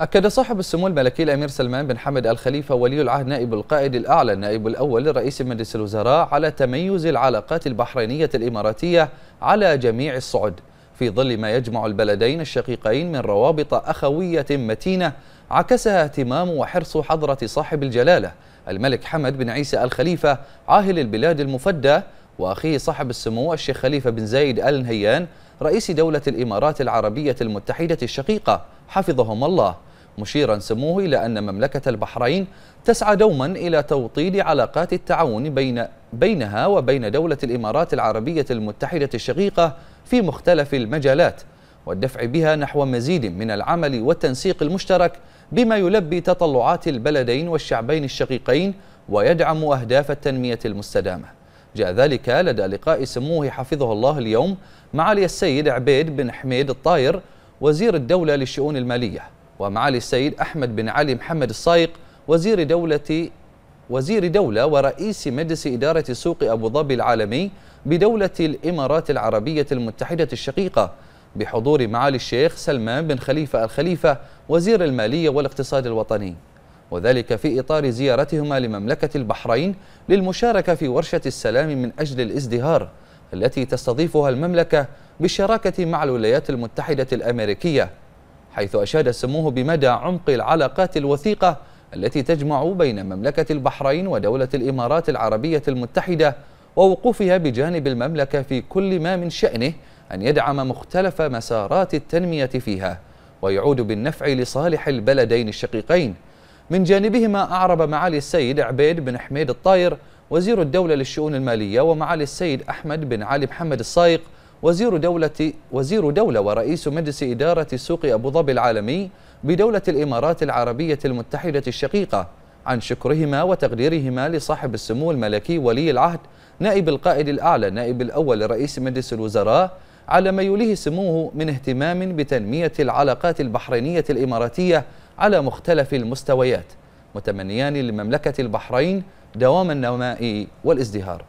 أكد صاحب السمو الملكي الأمير سلمان بن حمد الخليفة ولي العهد نائب القائد الأعلى النائب الأول لرئيس مجلس الوزراء على تميز العلاقات البحرينية الإماراتية على جميع الصعد في ظل ما يجمع البلدين الشقيقين من روابط أخوية متينة عكسها اهتمام وحرص حضرة صاحب الجلالة الملك حمد بن عيسى الخليفة عاهل البلاد المفدى وأخيه صاحب السمو الشيخ خليفة بن زايد آل نهيان رئيس دولة الإمارات العربية المتحدة الشقيقة حفظهم الله مشيرا سموه إلى أن مملكة البحرين تسعى دوما إلى توطيد علاقات التعاون بين بينها وبين دولة الإمارات العربية المتحدة الشقيقة في مختلف المجالات والدفع بها نحو مزيد من العمل والتنسيق المشترك بما يلبي تطلعات البلدين والشعبين الشقيقين ويدعم أهداف التنمية المستدامة جاء ذلك لدى لقاء سموه حفظه الله اليوم معالي السيد عبيد بن حميد الطاير وزير الدولة للشؤون المالية ومعالي السيد أحمد بن علي محمد الصايق وزير دولة وزير دولة ورئيس مجلس إدارة سوق أبو ظبي العالمي بدولة الإمارات العربية المتحدة الشقيقة بحضور معالي الشيخ سلمان بن خليفة الخليفة وزير المالية والاقتصاد الوطني وذلك في إطار زيارتهما لمملكة البحرين للمشاركة في ورشة السلام من أجل الازدهار التي تستضيفها المملكة بالشراكة مع الولايات المتحدة الأمريكية حيث أشاد سموه بمدى عمق العلاقات الوثيقة التي تجمع بين مملكة البحرين ودولة الإمارات العربية المتحدة ووقوفها بجانب المملكة في كل ما من شأنه أن يدعم مختلف مسارات التنمية فيها ويعود بالنفع لصالح البلدين الشقيقين من جانبهما أعرب معالي السيد عبيد بن حميد الطاير وزير الدولة للشؤون المالية ومعالي السيد أحمد بن علي محمد الصايق وزير دولة وزير دولة ورئيس مجلس إدارة سوق أبو ظبي العالمي بدولة الإمارات العربية المتحدة الشقيقة عن شكرهما وتقديرهما لصاحب السمو الملكي ولي العهد نائب القائد الأعلى نائب الأول لرئيس مجلس الوزراء على ما يوليه سموه من اهتمام بتنمية العلاقات البحرينية الإماراتية على مختلف المستويات متمنيان لمملكة البحرين دوام النماء والازدهار